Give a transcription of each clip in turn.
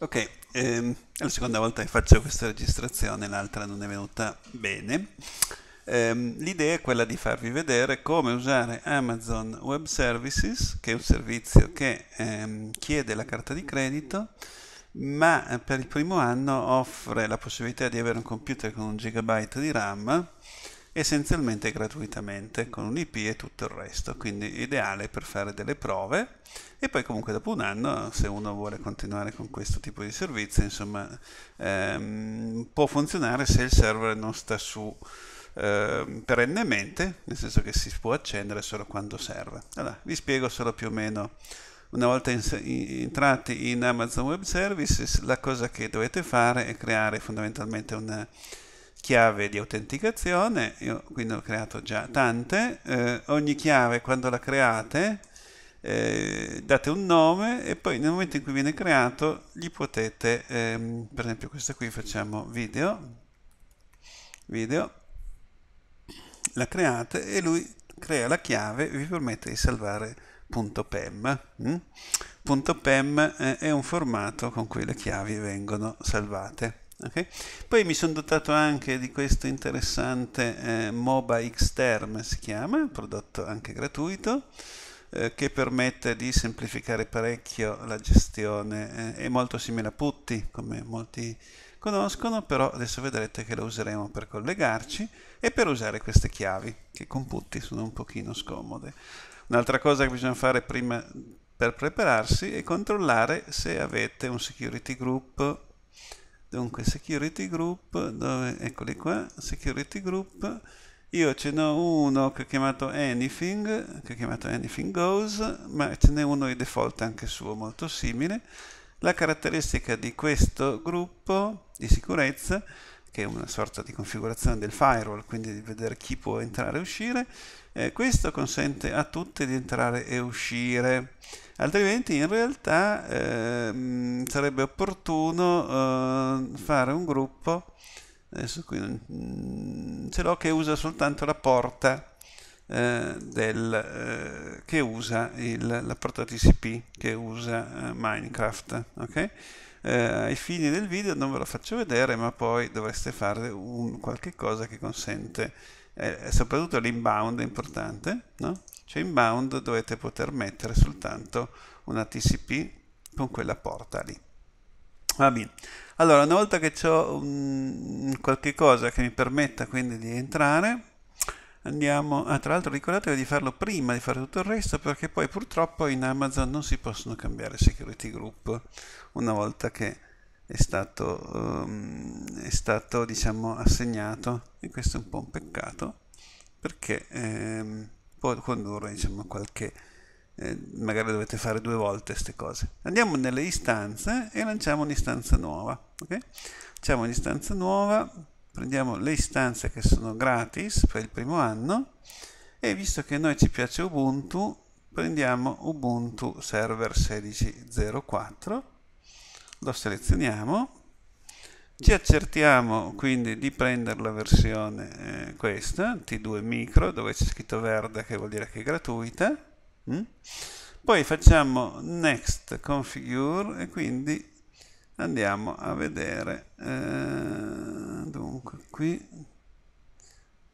Ok, ehm, è la seconda volta che faccio questa registrazione, l'altra non è venuta bene. Ehm, l'idea è quella di farvi vedere come usare Amazon Web Services, che è un servizio che ehm, chiede la carta di credito, ma eh, per il primo anno offre la possibilità di avere un computer con un gigabyte di RAM essenzialmente gratuitamente con un IP e tutto il resto, quindi ideale per fare delle prove e poi comunque dopo un anno se uno vuole continuare con questo tipo di servizio insomma ehm, può funzionare se il server non sta su eh, perennemente, nel senso che si può accendere solo quando serve. Allora, vi spiego solo più o meno una volta entrati in Amazon Web Services la cosa che dovete fare è creare fondamentalmente una, chiave di autenticazione, io quindi ho creato già tante, eh, ogni chiave quando la create eh, date un nome e poi nel momento in cui viene creato gli potete, ehm, per esempio questa qui facciamo video, video, la create e lui crea la chiave e vi permette di salvare .pem. Mm? .pem eh, è un formato con cui le chiavi vengono salvate. Okay? Poi mi sono dotato anche di questo interessante eh, MOBA Xterm, si chiama, prodotto anche gratuito, eh, che permette di semplificare parecchio la gestione. Eh, è molto simile a Putty, come molti conoscono, però adesso vedrete che lo useremo per collegarci e per usare queste chiavi, che con Putty sono un pochino scomode. Un'altra cosa che bisogna fare prima per prepararsi è controllare se avete un security group dunque security group dove eccoli qua security group io ce n'ho uno che ho chiamato anything che ho chiamato anything goes ma ce n'è uno di default anche suo molto simile la caratteristica di questo gruppo di sicurezza che è una sorta di configurazione del firewall, quindi di vedere chi può entrare e uscire. Eh, questo consente a tutti di entrare e uscire, altrimenti in realtà eh, sarebbe opportuno eh, fare un gruppo, adesso qui non, mm, ce l'ho, che usa soltanto la porta eh, del, eh, che usa il, la porta TCP che usa eh, Minecraft. Okay? eh, ai fini del video non ve lo faccio vedere ma poi dovreste fare un, qualche cosa che consente eh, soprattutto l'inbound è importante no? cioè inbound dovete poter mettere soltanto una TCP con quella porta lì va bene allora una volta che ho um, qualche cosa che mi permetta quindi di entrare andiamo a, tra l'altro ricordatevi di farlo prima di fare tutto il resto perché poi purtroppo in Amazon non si possono cambiare security group una volta che è stato, um, è stato diciamo assegnato e questo è un po' un peccato perché ehm, può condurre diciamo qualche eh, magari dovete fare due volte queste cose andiamo nelle istanze e lanciamo un'istanza nuova okay? facciamo un'istanza nuova prendiamo le istanze che sono gratis per il primo anno e visto che a noi ci piace Ubuntu prendiamo Ubuntu Server 16.04 lo selezioniamo ci accertiamo quindi di prendere la versione eh, questa, T2 micro, dove c'è scritto verde che vuol dire che è gratuita. Mm? Poi facciamo next configure e quindi andiamo a vedere eh, dunque qui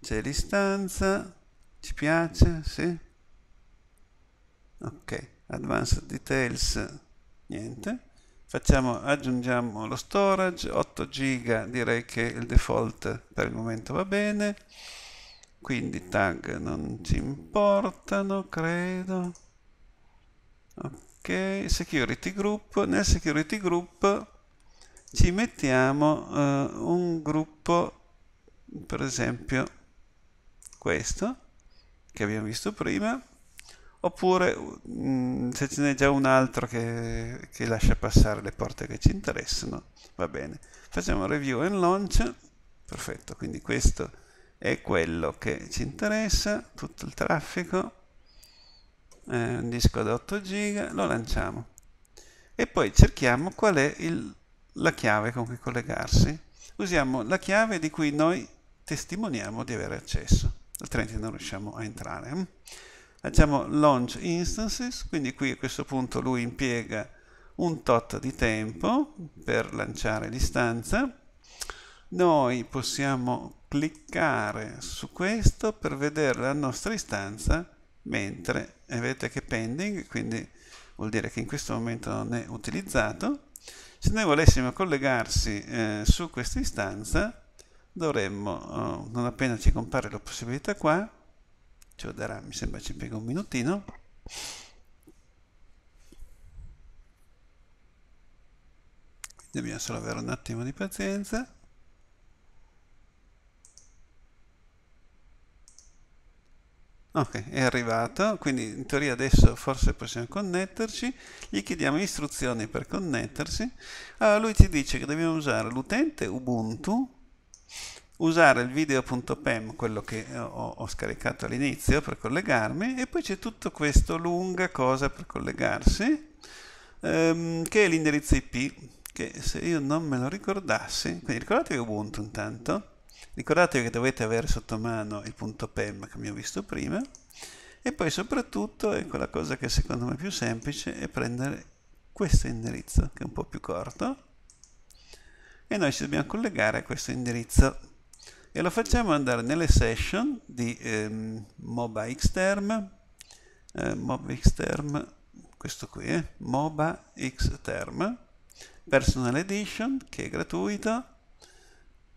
c'è l'istanza ci piace sì ok advanced details niente facciamo aggiungiamo lo storage 8 giga direi che il default per il momento va bene quindi tag non ci importano credo ok security group nel security group ci mettiamo eh, un gruppo, per esempio questo, che abbiamo visto prima, oppure mh, mm, se ce n'è già un altro che, che, lascia passare le porte che ci interessano, va bene. Facciamo review and launch, perfetto, quindi questo è quello che ci interessa, tutto il traffico, eh, un disco da 8 giga, lo lanciamo. E poi cerchiamo qual è il la chiave con cui collegarsi, usiamo la chiave di cui noi testimoniamo di avere accesso, altrimenti non riusciamo a entrare. Facciamo launch instances, quindi qui a questo punto lui impiega un tot di tempo per lanciare l'istanza. Noi possiamo cliccare su questo per vedere la nostra istanza mentre vedete che è pending, quindi vuol dire che in questo momento non è utilizzato se noi volessimo collegarsi eh, su questa istanza, dovremmo, oh, non appena ci compare la possibilità qua, ci darà, mi sembra ci impiega un minutino, dobbiamo solo avere un attimo di pazienza, Ok, è arrivato, quindi in teoria adesso forse possiamo connetterci, gli chiediamo istruzioni per connettersi, allora lui ci dice che dobbiamo usare l'utente Ubuntu, usare il video.pem, quello che eh, ho, ho scaricato all'inizio per collegarmi, e poi c'è tutto questo lunga cosa per collegarsi, ehm, che è l'indirizzo IP, che se io non me lo ricordassi, quindi ricordatevi Ubuntu intanto, Ricordatevi che dovete avere sotto mano il punto PEM che abbiamo visto prima e poi soprattutto, è quella cosa che secondo me è più semplice, è prendere questo indirizzo che è un po' più corto e noi ci dobbiamo collegare a questo indirizzo e lo facciamo andare nelle session di ehm, MOBA Xterm eh, MOBA Xterm questo qui, eh, MOBA Xterm Personal Edition che è gratuito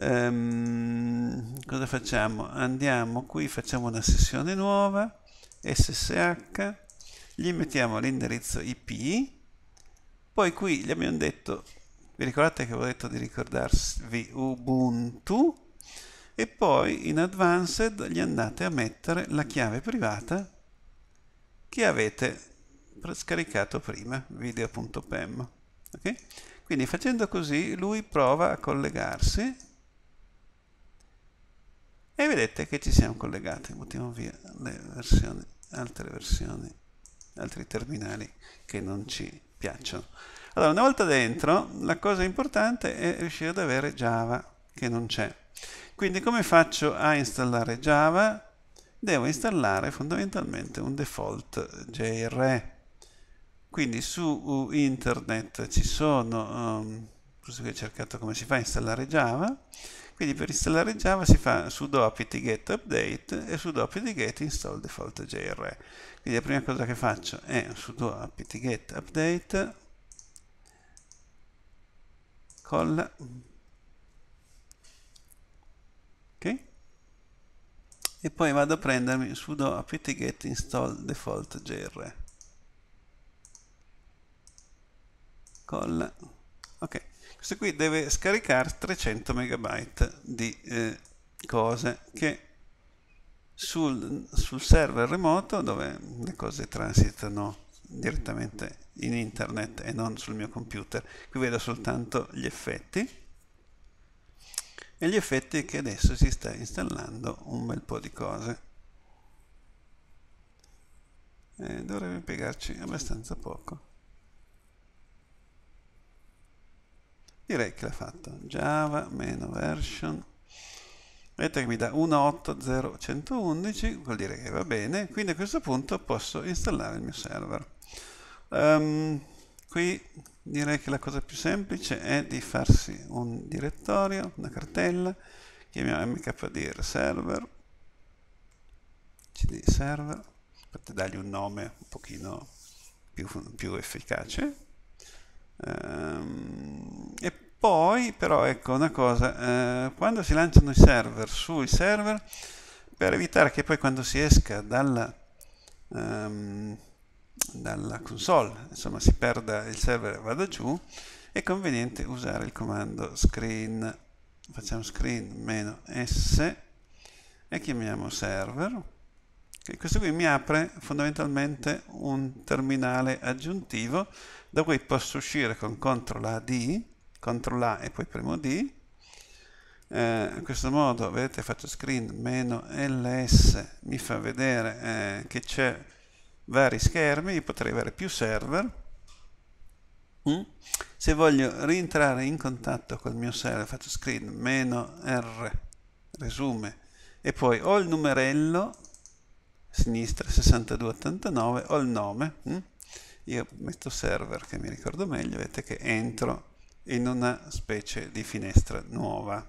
ehm, cosa facciamo? Andiamo qui, facciamo una sessione nuova, ssh, gli mettiamo l'indirizzo IP, poi qui gli abbiamo detto, vi ricordate che avevo detto di ricordarvi Ubuntu, e poi in Advanced gli andate a mettere la chiave privata che avete scaricato prima, video.pem. Okay? Quindi facendo così lui prova a collegarsi e vedete che ci siamo collegati buttiamo via le versioni altre versioni altri terminali che non ci piacciono allora una volta dentro la cosa importante è riuscire ad avere java che non c'è quindi come faccio a installare java devo installare fondamentalmente un default JRE quindi su internet ci sono um, giusto che ho cercato come si fa a installare Java quindi per installare Java si fa sudo apt-get update e sudo apt-get install default JR. Quindi la prima cosa che faccio è sudo apt-get update colla ok e poi vado a prendermi sudo apt-get install default JR. colla ok questo qui deve scaricare 300 megabyte di eh, cose che sul, sul, server remoto dove le cose transitano direttamente in internet e non sul mio computer qui vedo soltanto gli effetti e gli effetti che adesso si sta installando un bel po' di cose eh, dovrebbe piegarci abbastanza poco direi che l'ha fatto java version vedete che mi dà 1.8.0.111 vuol dire che va bene quindi a questo punto posso installare il mio server um, qui direi che la cosa più semplice è di farsi un direttorio una cartella chiamiamo mkdir server cd server potete dargli un nome un pochino più, più efficace um, e poi però ecco una cosa, eh, quando si lanciano i server sui server, per evitare che poi quando si esca dalla, um, ehm, dalla console, insomma si perda il server e vada giù, è conveniente usare il comando screen, facciamo screen-s e chiamiamo server, questo qui mi apre fondamentalmente un terminale aggiuntivo da cui posso uscire con CTRL A CTRL A e poi premo D. Eh, in questo modo, vedete, faccio screen meno LS, mi fa vedere eh, che c'è vari schermi, io potrei avere più server. Mm? Se voglio rientrare in contatto col mio server, faccio screen meno R, resume, e poi ho il numerello, sinistra 6289, ho il nome, mm? io metto server che mi ricordo meglio, vedete che entro in una specie di finestra nuova.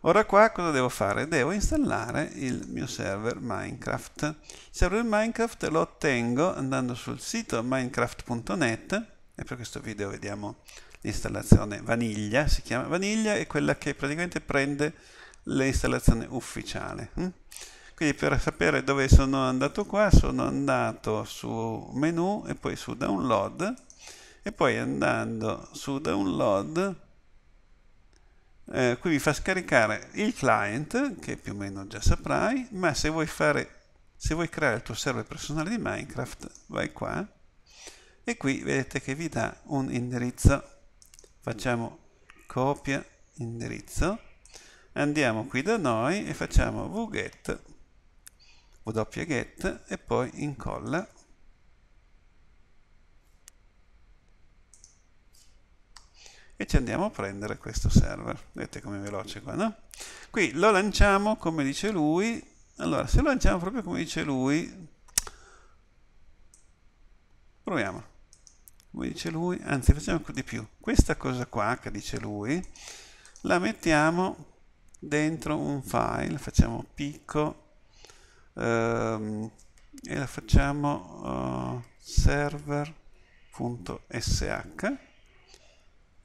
Ora qua cosa devo fare? Devo installare il mio server Minecraft. Il server Minecraft lo ottengo andando sul sito minecraft.net e per questo video vediamo l'installazione vaniglia, si chiama vaniglia, è quella che praticamente prende l'installazione ufficiale. Hm? Quindi per sapere dove sono andato qua, sono andato su menu e poi su download e poi andando su download eh, qui vi fa scaricare il client che più o meno già saprai ma se vuoi fare se vuoi creare il tuo server personale di minecraft vai qua e qui vedete che vi dà un indirizzo facciamo copia indirizzo andiamo qui da noi e facciamo wget wget e poi incolla ci andiamo a prendere questo server. Vedete come è veloce qua, no? Qui lo lanciamo come dice lui. Allora, se lo lanciamo proprio come dice lui, proviamo. Come dice lui, anzi facciamo di più. Questa cosa qua che dice lui, la mettiamo dentro un file, facciamo picco ehm, e la facciamo uh, eh, server.sh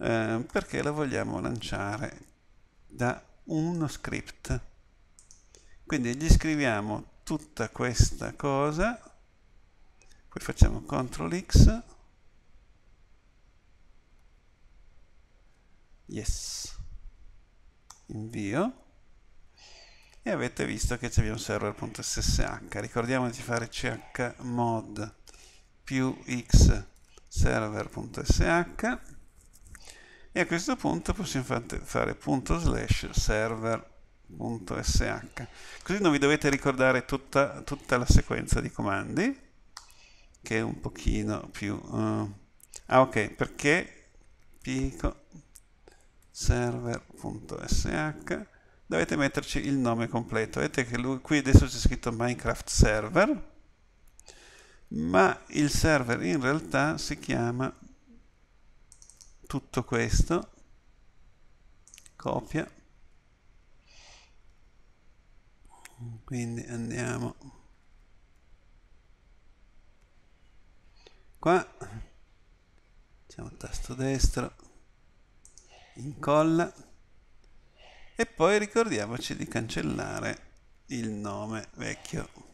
Ehm, perché la vogliamo lanciare da uno script. Quindi gli scriviamo tutta questa cosa, poi facciamo CTRL X, yes, invio e avete visto che c'è un server.ssh ricordiamo di fare chmod più x server.sh e a questo punto possiamo fare punto slash server.sh così non vi dovete ricordare tutta, tutta, la sequenza di comandi che è un pochino più uh, ah ok perché pico server.sh dovete metterci il nome completo vedete che lui, qui adesso c'è scritto minecraft server ma il server in realtà si chiama tutto questo, copia, quindi andiamo qua, facciamo tasto destro, incolla e poi ricordiamoci di cancellare il nome vecchio.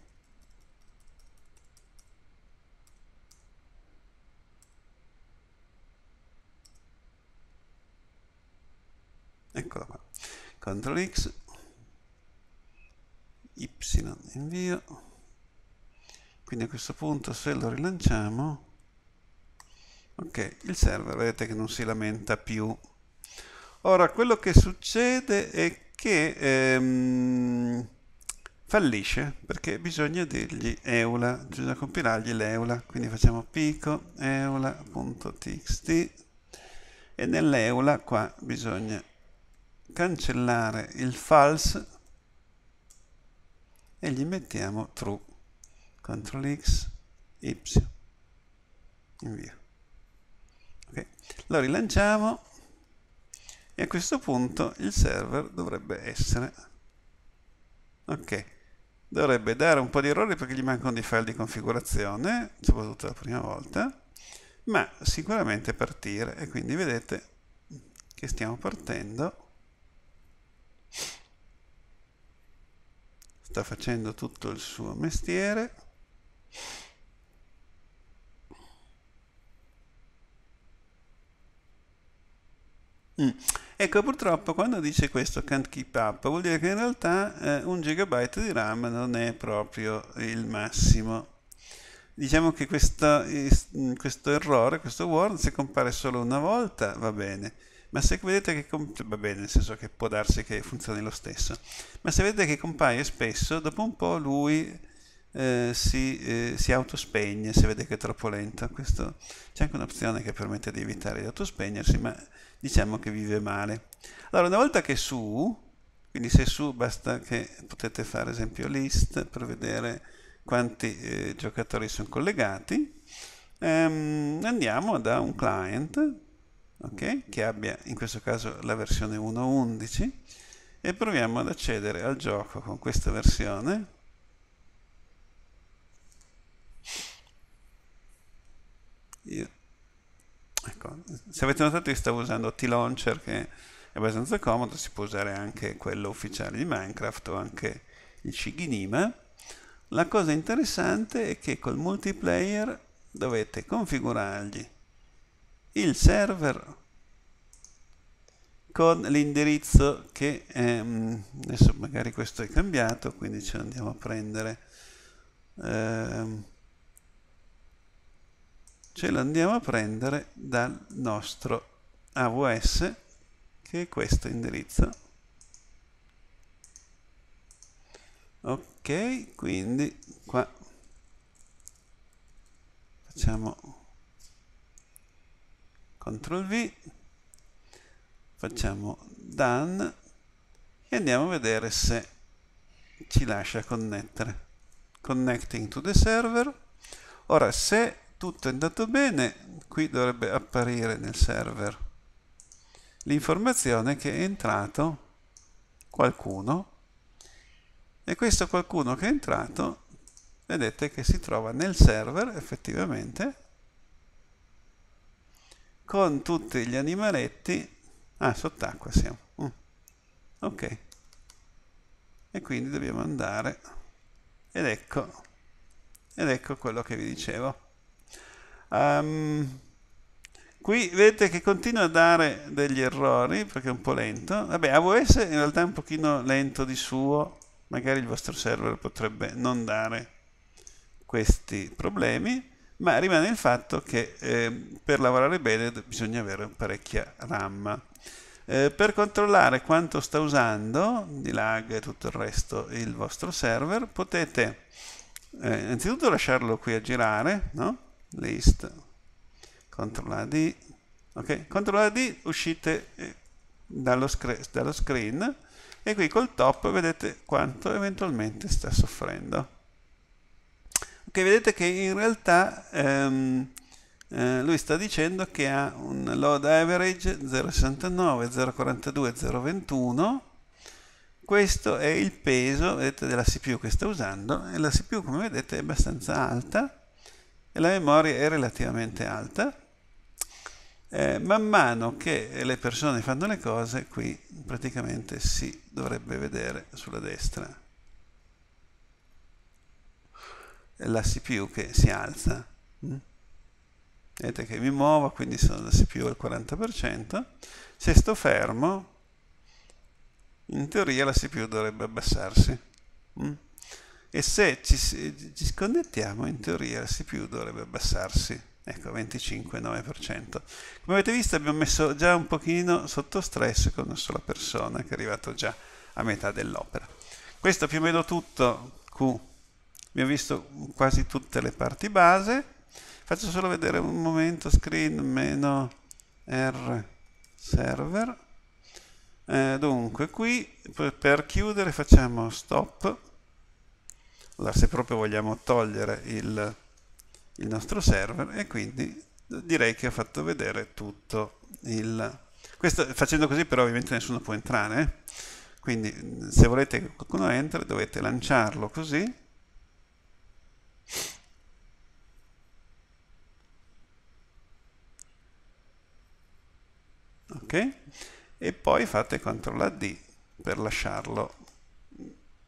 eccola qua CTRL X Y invio quindi a questo punto se lo rilanciamo ok il server vedete che non si lamenta più ora quello che succede è che ehm, fallisce perché bisogna dirgli eula bisogna compilargli l'eula quindi facciamo pico eula.txt e nell'eula qua bisogna cancellare il false e gli mettiamo true ctrl x y invio okay. lo rilanciamo e a questo punto il server dovrebbe essere ok dovrebbe dare un po' di errori perché gli mancano dei file di configurazione soprattutto la prima volta ma sicuramente partire e quindi vedete che stiamo partendo sta facendo tutto il suo mestiere Mm. Ecco, purtroppo quando dice questo can't keep up vuol dire che in realtà eh, un gigabyte di RAM non è proprio il massimo. Diciamo che questo, questo errore, questo word, se compare solo una volta va bene ma se vedete che cioè, vabbè, nel senso che può darsi che funzioni lo stesso, ma se vedete che compaia spesso, dopo un po' lui eh, si, eh, si, autospegne se vede che è troppo lento. Questo, c'è anche un'opzione che permette di evitare di autospegnersi, ma diciamo che vive male. Allora, una volta che è su, quindi se è su basta che potete fare esempio list per vedere quanti eh, giocatori sono collegati, ehm, andiamo da un client okay? che abbia in questo caso la versione 1.11 e proviamo ad accedere al gioco con questa versione Io, ecco, se avete notato io stavo usando T-Launcher che è abbastanza comodo, si può usare anche quello ufficiale di Minecraft o anche il Shiginima. La cosa interessante è che col multiplayer dovete configurargli il server con l'indirizzo che ehm, adesso magari questo è cambiato quindi ce lo andiamo a prendere ehm, ce lo andiamo a prendere dal nostro AWS che è questo indirizzo ok quindi qua facciamo CTRL V, facciamo done e andiamo a vedere se ci lascia connettere. Connecting to the server. Ora, se tutto è andato bene, qui dovrebbe apparire nel server l'informazione che è entrato qualcuno e questo qualcuno che è entrato vedete che si trova nel server effettivamente con tutti gli animaletti ah sott'acqua siamo uh. ok e quindi dobbiamo andare ed ecco ed ecco quello che vi dicevo um, qui vedete che continua a dare degli errori perché è un po' lento vabbè AWS in realtà è un pochino lento di suo magari il vostro server potrebbe non dare questi problemi ma rimane il fatto che eh, per lavorare bene bisogna avere parecchia RAM. Eh, per controllare quanto sta usando di lag e tutto il resto il vostro server potete eh, innanzitutto lasciarlo qui a girare, no? list, controlla D, ok, controlla D, uscite eh, dallo, scre dallo screen e qui col top vedete quanto eventualmente sta soffrendo ok vedete che in realtà ehm, eh, lui sta dicendo che ha un load average 0,69 0,42 0,21 questo è il peso vedete, della CPU che sta usando e la CPU come vedete è abbastanza alta e la memoria è relativamente alta eh, man mano che le persone fanno le cose qui praticamente si dovrebbe vedere sulla destra la CPU che si alza. Mm? Vedete che mi muovo, quindi sono la CPU al 40%. Se sto fermo, in teoria la CPU dovrebbe abbassarsi. Mm? E se ci, ci sconnettiamo, in teoria la CPU dovrebbe abbassarsi ecco 25,9%. Come avete visto abbiamo messo già un pochino sotto stress con una sola persona che è arrivato già a metà dell'opera. Questo è più o meno tutto Q abbiamo visto quasi tutte le parti base faccio solo vedere un momento screen meno r server eh, dunque qui per chiudere facciamo stop se proprio vogliamo togliere il, il nostro server e quindi direi che ho fatto vedere tutto il questo, facendo così però ovviamente nessuno può entrare eh. quindi se volete che qualcuno entri dovete lanciarlo così ok e poi fate CTRL D per lasciarlo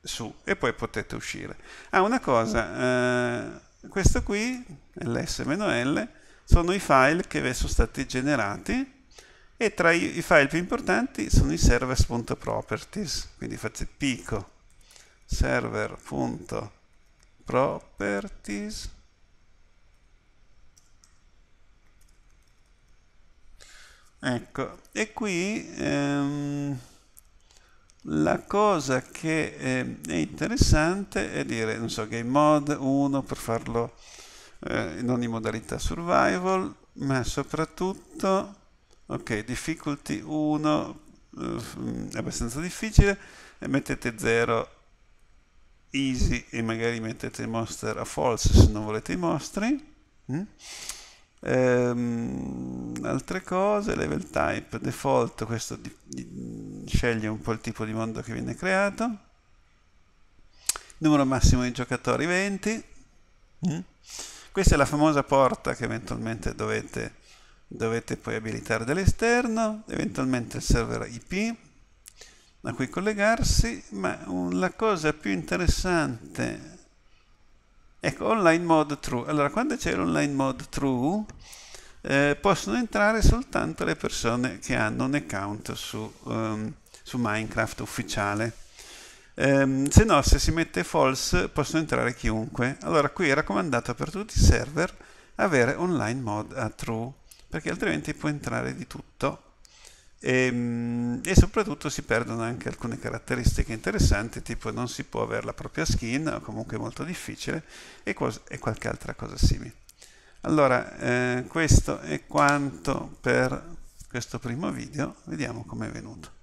su e poi potete uscire ah una cosa eh, questo qui ls-l sono i file che sono stati generati e tra i, i file più importanti sono i servers.properties quindi fate pico server.properties properties ecco e qui ehm, la cosa che eh, è interessante è dire non so game mod 1 per farlo eh, in ogni modalità survival ma soprattutto ok difficulty 1 eh, è abbastanza difficile e mettete 0 easy e magari mettete il monster a false se non volete i mostri mm? ehm, altre cose level type default questo di, di, sceglie un po' il tipo di mondo che viene creato numero massimo di giocatori 20 mm? questa è la famosa porta che eventualmente dovete dovete poi abilitare dall'esterno eventualmente il server IP a cui collegarsi, ma la cosa più interessante Ecco, online mode true. Allora, quando c'è l'online mode true, eh, possono entrare soltanto le persone che hanno un account su, um, su Minecraft ufficiale. Um, se no, se si mette false, possono entrare chiunque. Allora, qui è raccomandato per tutti i server avere online mode a true, perché altrimenti può entrare di tutto e, ehm, e, soprattutto si perdono anche alcune caratteristiche interessanti tipo non si può avere la propria skin o comunque è molto difficile e, e, qualche altra cosa simile allora eh, questo è quanto per questo primo video vediamo com'è venuto